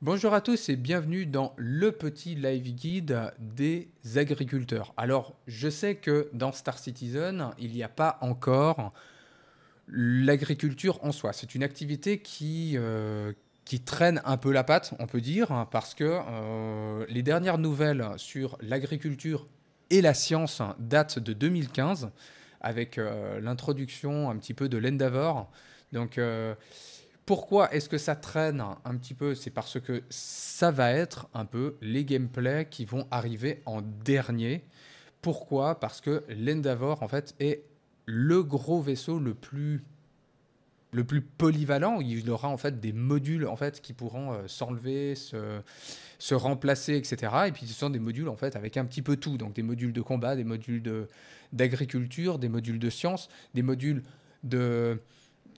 Bonjour à tous et bienvenue dans le petit live guide des agriculteurs. Alors, je sais que dans Star Citizen, il n'y a pas encore l'agriculture en soi. C'est une activité qui, euh, qui traîne un peu la patte, on peut dire, parce que euh, les dernières nouvelles sur l'agriculture et la science datent de 2015, avec euh, l'introduction un petit peu de l'Endavor. Donc pourquoi est-ce que ça traîne un petit peu C'est parce que ça va être un peu les gameplays qui vont arriver en dernier. Pourquoi Parce que l'Endavor, en fait, est le gros vaisseau le plus le plus polyvalent. Il aura en fait des modules en fait qui pourront euh, s'enlever, se, remplacer, etc. Et puis ce sont des modules en fait avec un petit peu tout. Donc des modules de combat, des modules d'agriculture, des modules de science, des modules de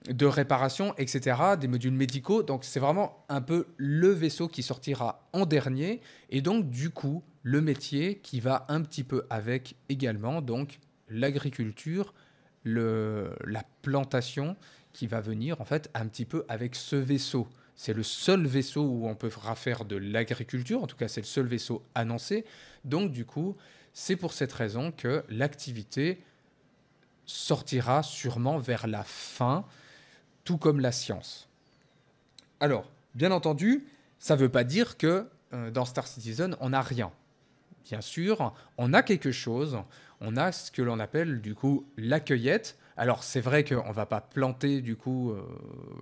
de réparation, etc., des modules médicaux. Donc c'est vraiment un peu le vaisseau qui sortira en dernier, et donc du coup le métier qui va un petit peu avec également, donc l'agriculture, la plantation qui va venir en fait un petit peu avec ce vaisseau. C'est le seul vaisseau où on peut faire de l'agriculture, en tout cas c'est le seul vaisseau annoncé. Donc du coup, c'est pour cette raison que l'activité sortira sûrement vers la fin comme la science. Alors, bien entendu, ça ne veut pas dire que euh, dans Star Citizen, on n'a rien. Bien sûr, on a quelque chose, on a ce que l'on appelle du coup la cueillette. Alors c'est vrai qu'on va pas planter du coup, euh,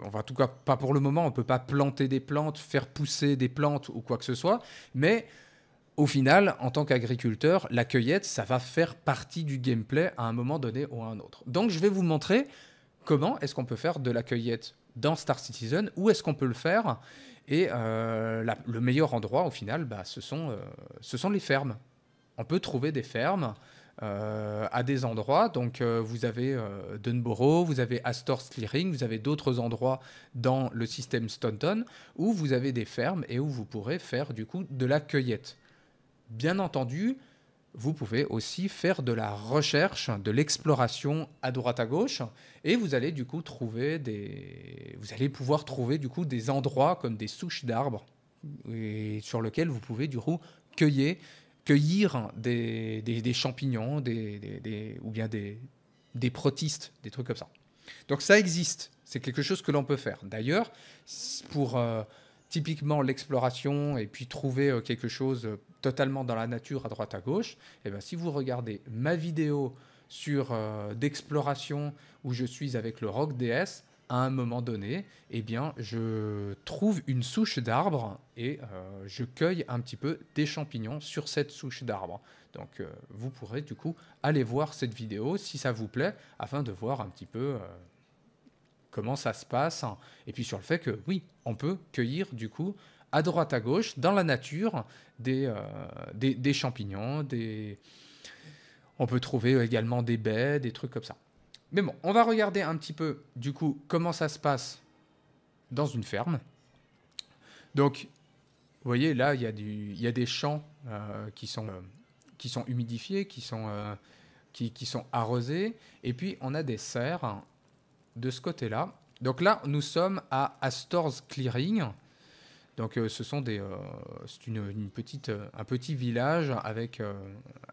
on va en tout cas pas pour le moment, on peut pas planter des plantes, faire pousser des plantes ou quoi que ce soit, mais au final, en tant qu'agriculteur, la cueillette, ça va faire partie du gameplay à un moment donné ou à un autre. Donc je vais vous montrer comment est-ce qu'on peut faire de la cueillette dans Star Citizen Où est-ce qu'on peut le faire Et euh, le meilleur endroit, au final, bah, ce, sont, euh, ce sont les fermes. On peut trouver des fermes euh, à des endroits. Donc, vous avez Dunborough, vous avez Astor's Clearing, vous avez d'autres endroits dans le système Stanton où vous avez des fermes et où vous pourrez faire du coup de la cueillette. Bien entendu, vous pouvez aussi faire de la recherche, de l'exploration à droite à gauche, et vous allez du coup trouver des, vous allez pouvoir trouver du coup des endroits comme des souches d'arbres sur lesquels vous pouvez du coup cueillir, cueillir des, des, champignons, des, ou bien des, des protistes, des trucs comme ça. Donc ça existe, c'est quelque chose que l'on peut faire. D'ailleurs, pour euh, typiquement l'exploration et puis trouver euh, quelque chose euh, totalement dans la nature à droite à gauche, et eh bien si vous regardez ma vidéo sur euh, d'exploration où je suis avec le rock DS, à un moment donné, eh bien je trouve une souche d'arbre et je cueille un petit peu des champignons sur cette souche d'arbre. Donc vous pourrez du coup aller voir cette vidéo si ça vous plaît afin de voir un petit peu comment ça se passe, et puis sur le fait que oui, on peut cueillir du coup à droite à gauche dans la nature euh, des, des, champignons, des... on peut trouver également des baies, des trucs comme ça. Mais bon, on va regarder un petit peu du coup comment ça se passe dans une ferme. Donc, vous voyez là, il y, a y des champs euh, qui, sont, euh, qui sont humidifiés, qui sont, qui, qui sont arrosés, et puis on a des serres de ce côté-là. Donc là, nous sommes à Astors Clearing. Donc euh, ce sont des, euh, c'est une, petite, euh, un petit village avec,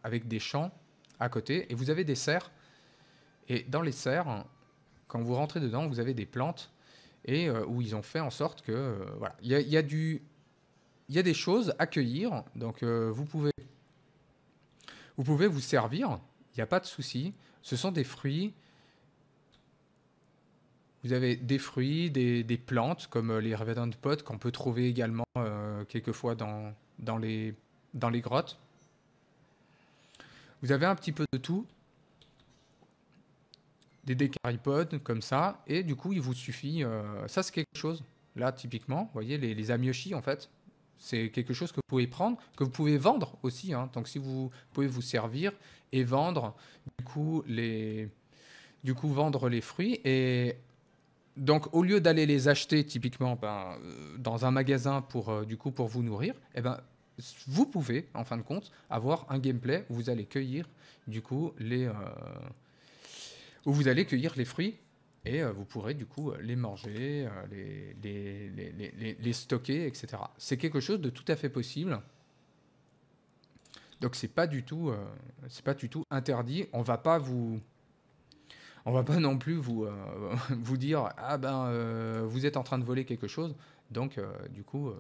avec des champs à côté. Et vous avez des serres. Et dans les serres, quand vous rentrez dedans, vous avez des plantes. Et où ils ont fait en sorte que... voilà, il y a, du... Il y a des choses à cueillir, donc vous, pouvez, vous pouvez vous servir, il n'y a pas de souci. Ce sont des fruits, vous avez des fruits, des, plantes comme euh, les revêtements de potes qu'on peut trouver également euh, quelquefois dans, dans, les, dans les grottes. Vous avez un petit peu de tout, des décaripodes comme ça, et du coup il vous suffit, euh, ça c'est quelque chose, là typiquement, vous voyez les, les en fait, c'est quelque chose que vous pouvez prendre, que vous pouvez vendre aussi. Hein. Donc si vous pouvez vous servir et vendre, du coup, les, du coup, vendre les fruits. Et donc, au lieu d'aller les acheter typiquement ben, euh, dans un magasin pour euh, du coup pour vous nourrir, eh ben, vous pouvez en fin de compte avoir un gameplay où vous allez cueillir du coup les euh, où vous allez cueillir les fruits et vous pourrez du coup les manger, les, les, les, les, stocker, etc. C'est quelque chose de tout à fait possible. Donc c'est pas du tout c'est pas du tout interdit. On va pas vous on va pas non plus vous, euh, vous dire ah ben euh, vous êtes en train de voler quelque chose, donc euh, du coup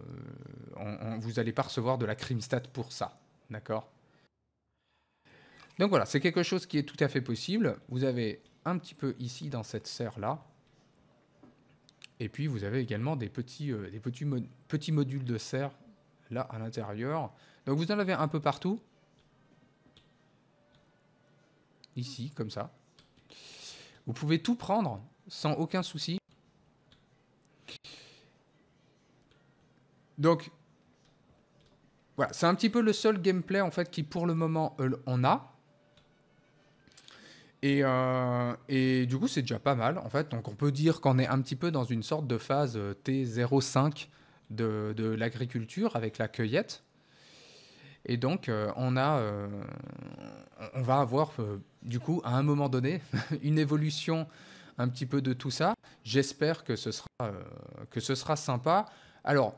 on, vous allez pas recevoir de la crimstat pour ça, d'accord donc voilà, c'est quelque chose qui est tout à fait possible. Vous avez un petit peu ici dans cette serre-là. Et puis vous avez également des petits, des petits, petits, modules de serre là à l'intérieur. Donc vous en avez un peu partout. Ici, comme ça. Vous pouvez tout prendre sans aucun souci. Donc, voilà, c'est un petit peu le seul gameplay en fait qui pour le moment euh, on a. Euh, et, du coup, c'est déjà pas mal en fait. Donc, on peut dire qu'on est un petit peu dans une sorte de phase euh, T05 de l'agriculture avec la cueillette. Et donc, euh, on, a, euh, on va avoir, euh, du coup, à un moment donné, une évolution un petit peu de tout ça. J'espère que, ce sera, que ce sera sympa. Alors,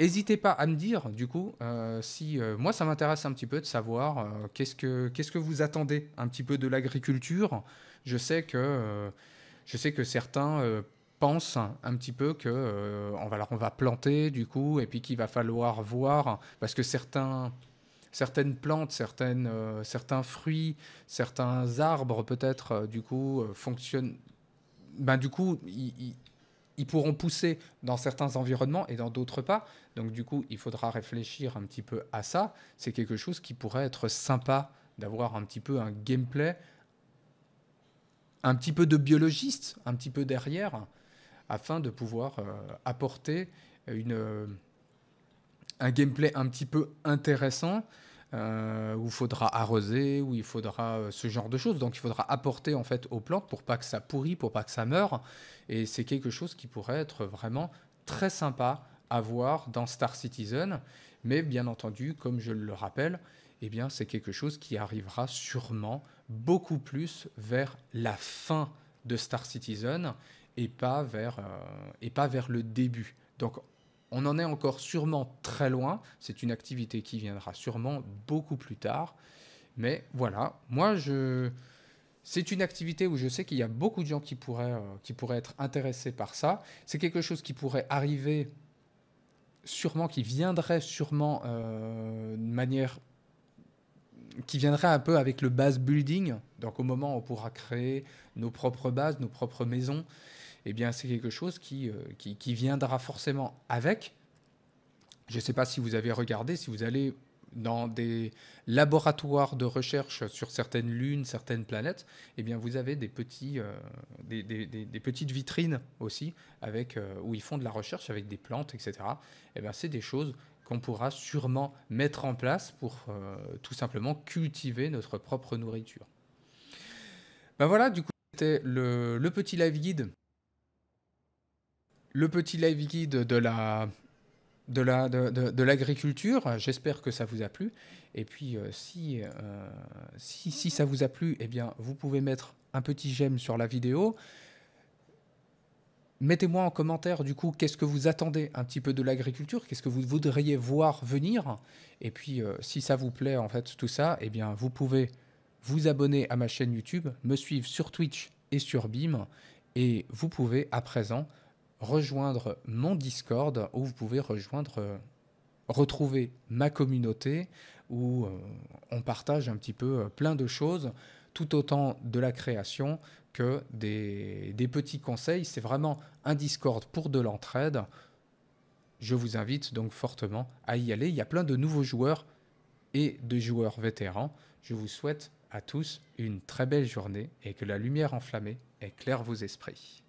n'hésitez pas à me dire, du coup, si moi, ça m'intéresse un petit peu de savoir qu'est-ce, que, qu'est-ce que vous attendez un petit peu de l'agriculture. Je sais que, je sais que certains pense un petit peu que euh, on, va, on va planter du coup, et puis qu'il va falloir voir, parce que certains, certaines plantes, euh, certains fruits, certains arbres peut-être euh, du coup fonctionnent. Ben, du coup, ils pourront pousser dans certains environnements et dans d'autres pas. Donc du coup, il faudra réfléchir un petit peu à ça. C'est quelque chose qui pourrait être sympa d'avoir un petit peu un gameplay, un petit peu de biologiste, un petit peu derrière, afin de pouvoir euh, apporter une, euh, un gameplay un petit peu intéressant euh, où il faudra arroser, où il faudra ce genre de choses. Donc il faudra apporter en fait aux plantes pour pas que ça pourrit, pour pas que ça meure. Et c'est quelque chose qui pourrait être vraiment très sympa à voir dans Star Citizen. Mais bien entendu, comme je le rappelle, eh bien c'est quelque chose qui arrivera sûrement beaucoup plus vers la fin de Star Citizen et pas vers, euh, et pas vers le début. Donc on en est encore sûrement très loin, c'est une activité qui viendra sûrement beaucoup plus tard, mais voilà, moi je... C'est une activité où je sais qu'il y a beaucoup de gens qui pourraient, euh, qui pourraient être intéressés par ça. C'est quelque chose qui pourrait arriver sûrement, qui viendrait sûrement euh, de manière qui viendrait un peu avec le base building. Donc au moment où on pourra créer nos propres bases, nos propres maisons, eh bien, c'est quelque chose qui, euh, qui, viendra forcément avec. Je ne sais pas si vous avez regardé, si vous allez dans des laboratoires de recherche sur certaines lunes, certaines planètes, eh bien, vous avez des, petits, euh, des, petites vitrines aussi, avec, euh, où ils font de la recherche avec des plantes, etc. Eh bien, c'est des choses qu'on pourra sûrement mettre en place pour tout simplement cultiver notre propre nourriture. Ben voilà, du coup, c'était le petit live guide le petit live guide de la de la de, l'agriculture. J'espère que ça vous a plu. Et puis euh, euh, si, si, ça vous a plu, eh bien vous pouvez mettre un petit j'aime sur la vidéo. Mettez-moi en commentaire du coup qu'est-ce que vous attendez un petit peu de l'agriculture, qu'est-ce que vous voudriez voir venir. Et puis euh, si ça vous plaît en fait tout ça, eh bien vous pouvez vous abonner à ma chaîne YouTube, me suivre sur Twitch et sur BIM. Et vous pouvez à présent rejoindre mon Discord où vous pouvez rejoindre, euh, retrouver ma communauté où euh, on partage un petit peu euh, plein de choses, tout autant de la création que des, des petits conseils. C'est vraiment un Discord pour de l'entraide. Je vous invite donc fortement à y aller. Il y a plein de nouveaux joueurs et de joueurs vétérans. Je vous souhaite à tous une très belle journée et que la lumière enflammée éclaire vos esprits.